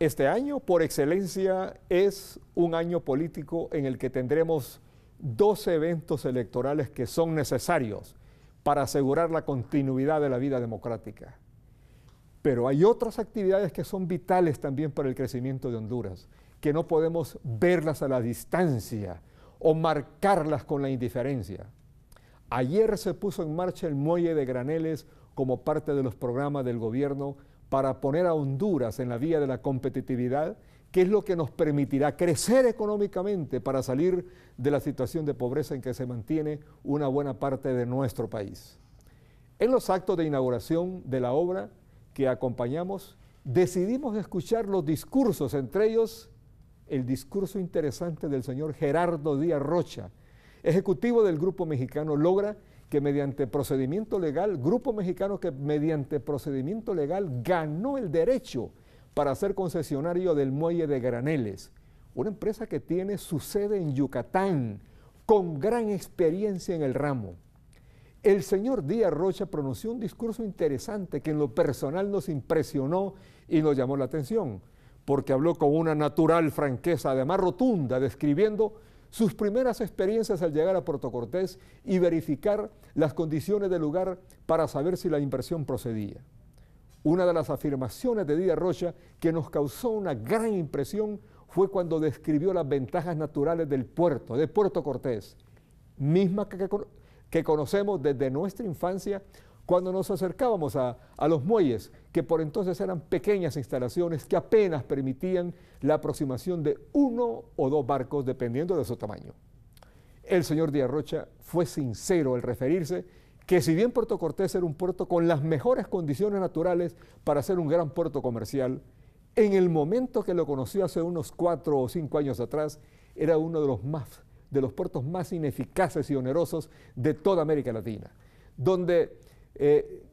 Este año, por excelencia, es un año político en el que tendremos dos eventos electorales que son necesarios para asegurar la continuidad de la vida democrática. Pero hay otras actividades que son vitales también para el crecimiento de Honduras, que no podemos verlas a la distancia o marcarlas con la indiferencia. Ayer se puso en marcha el muelle de Graneles como parte de los programas del gobierno para poner a Honduras en la vía de la competitividad, que es lo que nos permitirá crecer económicamente para salir de la situación de pobreza en que se mantiene una buena parte de nuestro país. En los actos de inauguración de la obra que acompañamos, decidimos escuchar los discursos, entre ellos el discurso interesante del señor Gerardo Díaz Rocha, ejecutivo del Grupo Mexicano Logra, que mediante procedimiento legal, grupo mexicano que mediante procedimiento legal ganó el derecho para ser concesionario del muelle de Graneles, una empresa que tiene su sede en Yucatán, con gran experiencia en el ramo. El señor Díaz Rocha pronunció un discurso interesante que en lo personal nos impresionó y nos llamó la atención, porque habló con una natural franqueza, además rotunda, describiendo sus primeras experiencias al llegar a Puerto Cortés y verificar las condiciones del lugar para saber si la impresión procedía. Una de las afirmaciones de Díaz Rocha que nos causó una gran impresión fue cuando describió las ventajas naturales del puerto, de Puerto Cortés, misma que conocemos desde nuestra infancia cuando nos acercábamos a, los muelles, que por entonces eran pequeñas instalaciones que apenas permitían la aproximación de uno o dos barcos, dependiendo de su tamaño. El señor Díaz Rocha fue sincero al referirse que si bien Puerto Cortés era un puerto con las mejores condiciones naturales para ser un gran puerto comercial, en el momento que lo conoció hace unos cuatro o cinco años atrás, era uno de los, más, de los puertos más ineficaces y onerosos de toda América Latina, donde eh,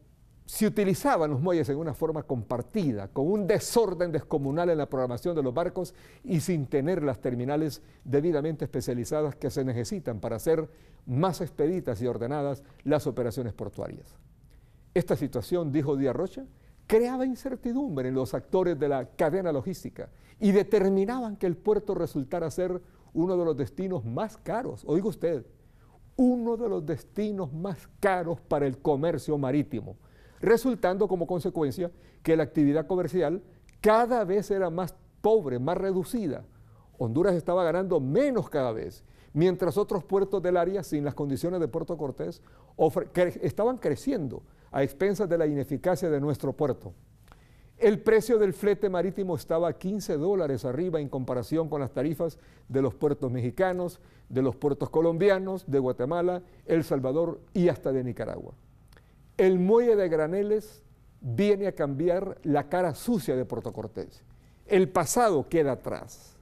se utilizaban los muelles en una forma compartida, con un desorden descomunal en la programación de los barcos y sin tener las terminales debidamente especializadas que se necesitan para hacer más expeditas y ordenadas las operaciones portuarias. Esta situación, dijo Díaz Rocha, creaba incertidumbre en los actores de la cadena logística y determinaban que el puerto resultara ser uno de los destinos más caros, oiga usted, uno de los destinos más caros para el comercio marítimo, resultando como consecuencia que la actividad comercial cada vez era más pobre, más reducida. Honduras estaba ganando menos cada vez, mientras otros puertos del área, sin las condiciones de Puerto Cortés, estaban creciendo a expensas de la ineficacia de nuestro puerto. El precio del flete marítimo estaba 15 dólares arriba en comparación con las tarifas de los puertos mexicanos, de los puertos colombianos, de Guatemala, El Salvador y hasta de Nicaragua. El muelle de Graneles viene a cambiar la cara sucia de Puerto Cortés. El pasado queda atrás.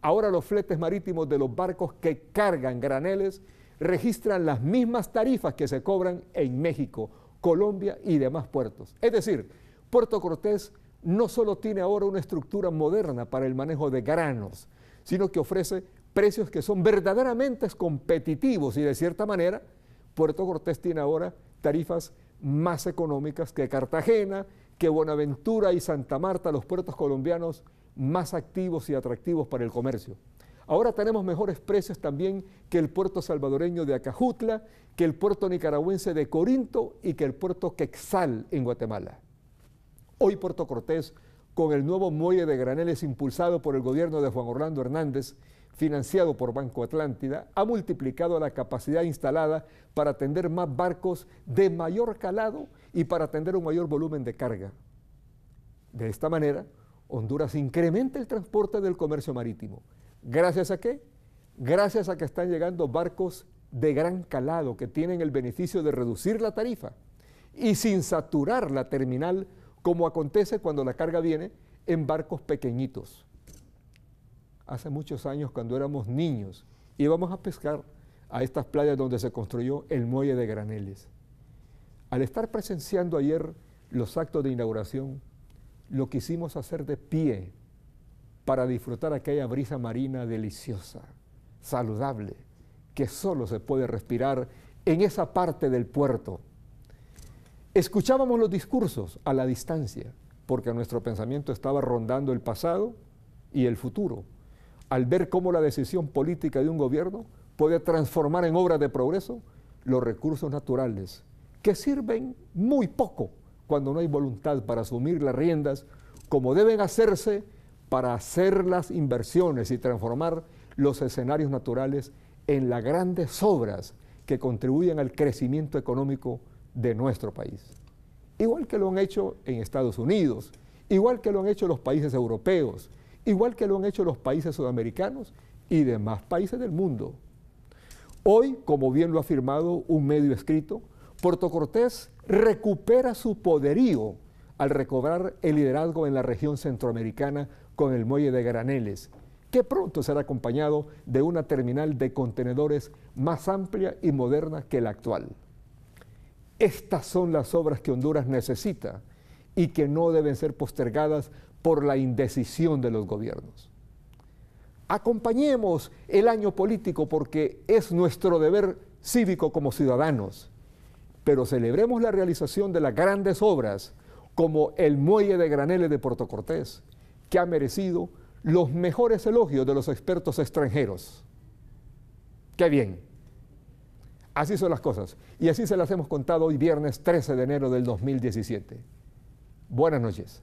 Ahora los fletes marítimos de los barcos que cargan graneles registran las mismas tarifas que se cobran en México, Colombia y demás puertos. Es decir, Puerto Cortés no solo tiene ahora una estructura moderna para el manejo de granos, sino que ofrece precios que son verdaderamente competitivos y de cierta manera Puerto Cortés tiene ahora tarifas más económicas que Cartagena, que Buenaventura y Santa Marta, los puertos colombianos más activos y atractivos para el comercio. Ahora tenemos mejores precios también que el puerto salvadoreño de Acajutla, que el puerto nicaragüense de Corinto y que el puerto Quexal en Guatemala. Hoy Puerto Cortés, con el nuevo muelle de graneles impulsado por el gobierno de Juan Orlando Hernández, financiado por Banco Atlántida, ha multiplicado la capacidad instalada para atender más barcos de mayor calado y para atender un mayor volumen de carga. De esta manera, Honduras incrementa el transporte del comercio marítimo. ¿Gracias a qué? Gracias a que están llegando barcos de gran calado que tienen el beneficio de reducir la tarifa y sin saturar la terminal como acontece cuando la carga viene en barcos pequeñitos. Hace muchos años, cuando éramos niños, íbamos a pescar a estas playas donde se construyó el muelle de Graneles. Al estar presenciando ayer los actos de inauguración, lo quisimos hacer de pie para disfrutar aquella brisa marina deliciosa, saludable, que solo se puede respirar en esa parte del puerto Escuchábamos los discursos a la distancia, porque nuestro pensamiento estaba rondando el pasado y el futuro, al ver cómo la decisión política de un gobierno puede transformar en obras de progreso los recursos naturales, que sirven muy poco cuando no hay voluntad para asumir las riendas como deben hacerse para hacer las inversiones y transformar los escenarios naturales en las grandes obras que contribuyen al crecimiento económico de nuestro país. Igual que lo han hecho en Estados Unidos, igual que lo han hecho los países europeos, igual que lo han hecho los países sudamericanos y demás países del mundo. Hoy, como bien lo ha afirmado un medio escrito, Puerto Cortés recupera su poderío al recobrar el liderazgo en la región centroamericana con el muelle de Graneles, que pronto será acompañado de una terminal de contenedores más amplia y moderna que la actual. Estas son las obras que Honduras necesita y que no deben ser postergadas por la indecisión de los gobiernos. Acompañemos el año político porque es nuestro deber cívico como ciudadanos, pero celebremos la realización de las grandes obras como el muelle de Graneles de Puerto Cortés, que ha merecido los mejores elogios de los expertos extranjeros. ¡Qué bien! Así son las cosas. Y así se las hemos contado hoy viernes 13 de enero del 2017. Buenas noches.